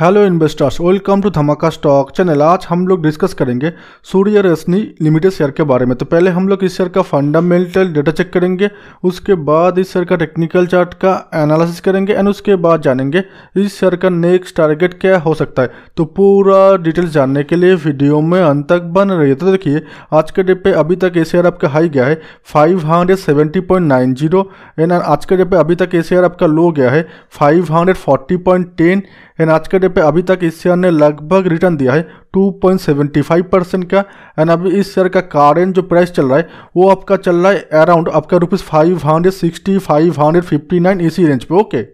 Hello investors welcome to धमाका stock channel आज हम लोग डिस्कस करेंगे सूर्य रश्मि लिमिटेड शेयर के बारे में तो पहले हम लोग इस शेयर का फंडामेंटल डेटा चेक करेंगे उसके बाद इस शेयर का टेक्निकल चार्ट का एनालिसिस करेंगे एंड उसके बाद जानेंगे इस शेयर का नेक्स्ट टारगेट क्या हो सकता है तो पूरा डिटेल्स जानने के लिए वीडियो में अंत तक बन रही है तो देखिए आज के डेट पर अभी तक ये शेयर आपका हाई गया है five hundred seventy point nine zero and आज के डेट पर अभी तक ये शेयर आपका लो गया है five hundred forty point ten and आज के डे पे अभी तक इस शेयर ने लगभग रिटर्न दिया है 2.75 परसेंट का एंड अभी इस शेयर का कारण जो प्राइस चल रहा है वो आपका चल रहा है अराउंड आपका rupees five hundred sixty five hundred fifty nine इसी रेंज पे ओके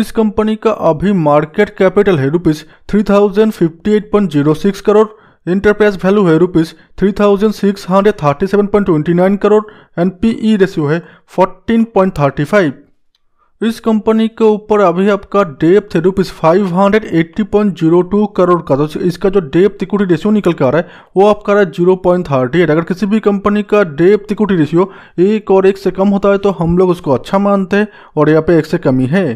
इस कंपनी का अभी मार्केट कैपिटल है rupees three thousand fifty eight point zero six crore enterprise value है rupees three thousand six hundred thirty seven point twenty nine crore and P E ratio है fourteen point thirty five इस company के ऊपर अभी आपका depth है rupees five hundred eighty point zero to crore का तो इसका जो डेप तिकुटी रेशियो निकल के आ रहा है वो आपका रहा है जीरो पॉइंट थर्टी एट अगर किसी भी कंपनी का डेप तिकुटी रेशियो एक और एक से कम होता है तो हम लोग उसको अच्छा मानते हैं और यहाँ पे एक से कमी है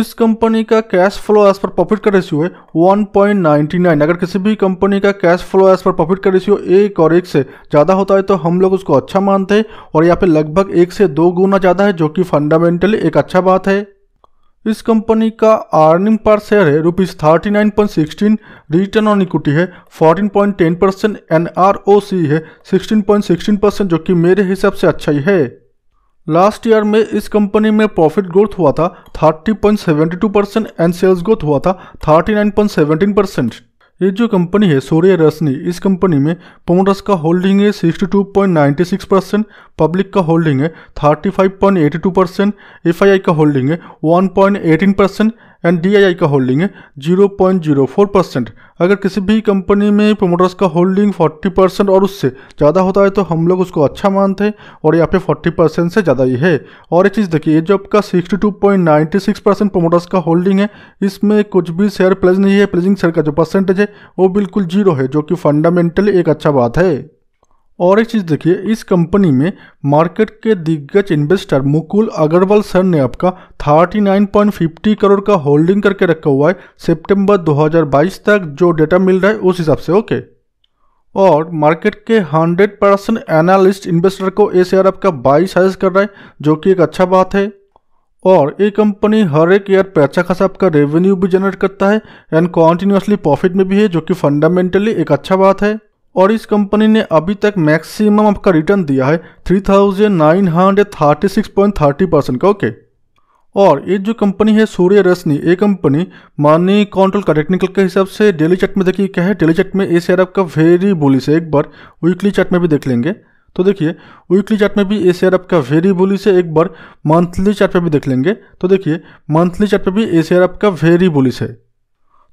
इस कंपनी का cash flow as per profit का रेशियो है 1.99 अगर किसी भी कंपनी का cash flow as per profit का रेशियो एक और एक से ज़्यादा होता है तो हम लोग उसको अच्छा मानते हैं और यहाँ पे लगभग एक से दो गुना ज़्यादा है जो कि फंडामेंटली एक अच्छा बात है इस कंपनी का अर्निंग पर शेयर है rupees thirty nine point sixteen return on equity है fourteen point ten percent N R O C है सिक्सटीन पॉइंट सिक्सटीन परसेंट जो कि मेरे हिसाब से अच्छा ही है लास्ट ईयर में इस कंपनी में प्रॉफिट ग्रोथ हुआ था 30.72 परसेंट एंड सेल्स ग्रोथ हुआ था 39.17 परसेंट ये जो कंपनी है सूर्य रश्मि इस कंपनी में प्रोमोटर्स का होल्डिंग है 62.96 परसेंट पब्लिक का होल्डिंग है 35.82 परसेंट एफ का होल्डिंग है 1.18 परसेंट एंड डी का होल्डिंग है 0.04 परसेंट अगर किसी भी कंपनी में प्रोमोटर्स का होल्डिंग 40 परसेंट और उससे ज़्यादा होता है तो हम लोग उसको अच्छा मानते हैं और यहाँ पे 40 परसेंट से ज़्यादा ही है और एक चीज़ देखिए जो आपका 62.96 परसेंट प्रोमोटर्स का होल्डिंग है इसमें कुछ भी शेयर प्लेज नहीं है प्लेजिंग शेयर का जो परसेंटेज है वो बिल्कुल जीरो है जो कि फंडामेंटली एक अच्छा बात है और एक चीज़ देखिए इस कंपनी में मार्केट के दिग्गज इन्वेस्टर मुकुल अग्रवाल सर ने आपका 39.50 करोड़ का होल्डिंग करके रखा हुआ है सितंबर 2022 तक जो डेटा मिल रहा है उस हिसाब से ओके और मार्केट के 100 परसेंट एनालिस्ट इन्वेस्टर को ये शेयर आपका बाई हाइज कर रहा है जो कि एक अच्छा बात है और ये कंपनी हर एक ईयर पे अच्छा खासा आपका रेवेन्यू भी जनरेट करता है एंड कॉन्टिन्यूसली प्रॉफिट में भी है जो कि फंडामेंटली एक अच्छा बात है और इस कंपनी ने अभी तक मैक्सिमम आपका रिटर्न दिया है 3936.30 परसेंट का ओके और ये जो कंपनी है सूर्य रश्मि ये कंपनी मनी कंट्रोल का टेक्निकल के हिसाब से डेली चार्ट में देखिए क्या है डेली चार्ट में ये शेयर आपका वेरी बुलिश है एक बार वीकली चार्ट में भी देख लेंगे तो देखिए वीकली चार्ट में भी ए शेयर आपका वेरी बुलिश है एक बार मंथली चार्ट पे भी देख लेंगे तो देखिए मंथली चार्ट पे भी ए शेयर आपका वेरी बुलिश है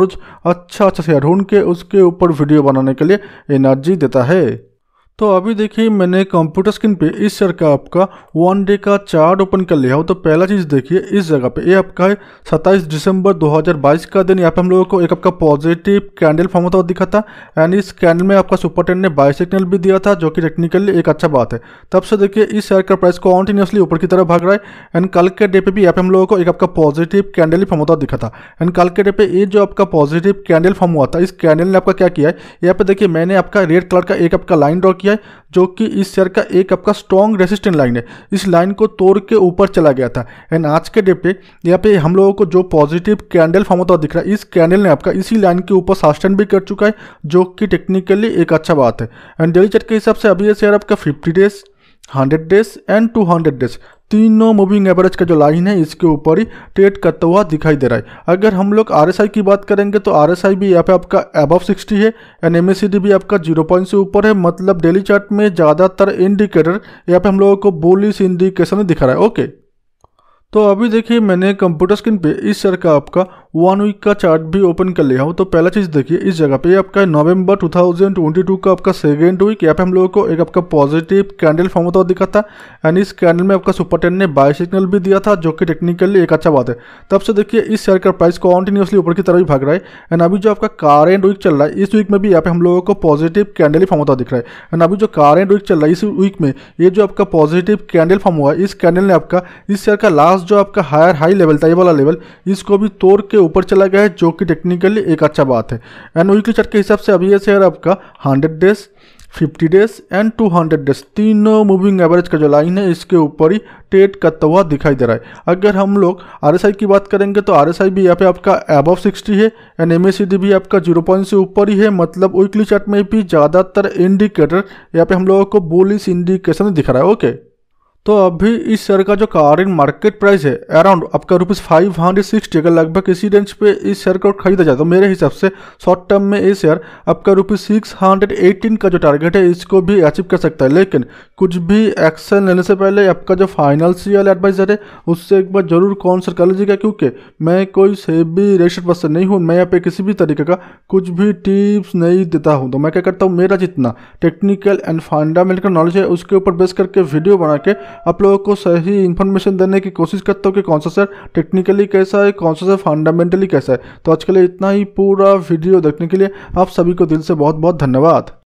रोज़ अच्छा अच्छा शेयर ढूंढ के उसके ऊपर वीडियो बनाने के लिए एनर्जी देता है तो अभी देखिए मैंने कंप्यूटर स्क्रीन पे इस शेयर का आपका वन डे का चार्ट ओपन कर लिया हो तो पहला चीज़ देखिए इस जगह पे ये आपका है 27 दिसंबर 2022 का दिन यहाँ पे हम लोगों को एक आपका पॉजिटिव कैंडल फॉर्म होता हुआ दिखा था एंड इस कैंडल में आपका सुपर टेन ने बाई सिग्नल भी दिया था जो कि टेक्निकली एक अच्छा बात है तब से देखिए इस शेयर का प्राइस कॉन्टिन्यूसली ऊपर की तरफ भाग रहा है एंड कल के डे पर भी यहाँ पे हम लोगों को एक आपका पॉजिटिव कैंडल फॉर्म होता हुआ दिखा था एंड कल के डे पर ये जो आपका पॉजिटिव कैंडल फॉर्म हुआ था इस कैंडल ने आपका क्या किया है यहाँ पे देखिए मैंने आपका रेड कलर का एक आपका लाइन ड्रॉ किया है जो कि इस शेयर का एक आपका स्ट्रॉन्ग रेसिस्टेंट लाइन है इस लाइन को तोड़ के ऊपर चला गया था एंड आज के डे पे यहाँ पे हम लोगों को जो पॉजिटिव कैंडल फॉर्म होता दिख रहा है इस कैंडल ने आपका इसी लाइन के ऊपर सस्टेन भी कर चुका है जो कि टेक्निकली एक अच्छा बात है एंड डेली चेट के हिसाब से अभी यह शेयर आपका fifty days hundred days and two hundred days तीनों मूविंग एवरेज का जो लाइन है इसके ऊपर ही ट्रेड करता हुआ दिखाई दे रहा है अगर हम लोग आर की बात करेंगे तो आर भी यहाँ पे आपका अबव 60 है एंड एम भी आपका जीरो पॉइंट से ऊपर है मतलब डेली चार्ट में ज़्यादातर इंडिकेटर यहाँ पे हम लोगों को बोलिस इंडिकेशन दिखा रहा है ओके तो अभी देखिए मैंने कंप्यूटर स्क्रीन पे इस शेयर का आपका वन वीक का चार्ट भी ओपन कर लिया हूँ तो पहला चीज़ देखिए इस जगह पे आपका नवंबर 2022 का आपका सेकेंड वीक यहाँ पे हम लोगों को एक आपका पॉजिटिव कैंडल फॉर्म होता हुआ दिखा था एंड इस कैंडल में आपका सुपर टेन ने बाय सिग्नल भी दिया था जो कि टेक्निकली एक अच्छा बात है तब से देखिए इस शेयर का प्राइस कॉन्टिन्यूसली ऊपर की तरफ ही भाग रहा है एंड अभी जो आपका कारेंट वीक चल रहा है इस वीक में भी यहाँ पे हम लोगों को पॉजिटिव कैंडल फॉर्म होता दिख रहा है एंड अभी जो कारेंट वीक चल रहा है इस वीक में ये जो आपका पॉजिटिव कैंडल फॉर्म हुआ है इस कैंडल ने आपका इस शेयर का लास्ट जो आपका हायर हाई लेवल था ये वाला लेवल इसको भी तोड़ के ऊपर चला गया है जो कि टेक्निकली एक अच्छा बात है एंड वीकली चार्ट के हिसाब से अभी ये शेयर आपका hundred days 50 days and 200 days तीनों मूविंग एवरेज का जो लाइन है इसके ऊपर ही टेट करता हुआ दिखाई दे रहा है अगर हम लोग आरएसआई की बात करेंगे तो आरएसआई भी यहाँ पे आपका एबव 60 है एंड एमएसीडी भी आपका जीरो पॉइंट से ऊपर ही है मतलब वीकली चार्ट में भी ज़्यादातर इंडिकेटर यहाँ पे हम लोगों को बोलिस इंडिकेशन दिख रहा है ओके okay? तो अभी इस शेयर का जो कारण मार्केट प्राइस है अराउंड आपका रुपीज़ फाइव हंड्रेड सिक्सटी अगर लगभग इसी रेंज पे इस शेयर को खरीदा जाए तो मेरे हिसाब से शॉर्ट टर्म में ये शेयर आपका रुपीज़ सिक्स हंड्रेड एटीन का जो टारगेट है इसको भी अचीव कर सकता है लेकिन कुछ भी एक्शन लेने से पहले आपका जो फाइनेंशियल एडवाइज़र है उससे एक बार ज़रूर कॉन्सल्ट कर लीजिएगा क्योंकि मैं कोई से भी रजिस्टर्ड पर्सन नहीं हूँ मैं यहाँ पे किसी भी तरीके का कुछ भी टिप्स नहीं देता हूँ तो मैं क्या करता हूँ मेरा जितना टेक्निकल एंड फंडामेंटल नॉलेज है उसके ऊपर बेस करके वीडियो बना के आप लोगों को सही इन्फॉर्मेशन देने की कोशिश करता हूँ कि कौन सा सर टेक्निकली कैसा है कौन सा सर फंडामेंटली कैसा है तो आज के लिए इतना ही पूरा वीडियो देखने के लिए आप सभी को दिल से बहुत बहुत धन्यवाद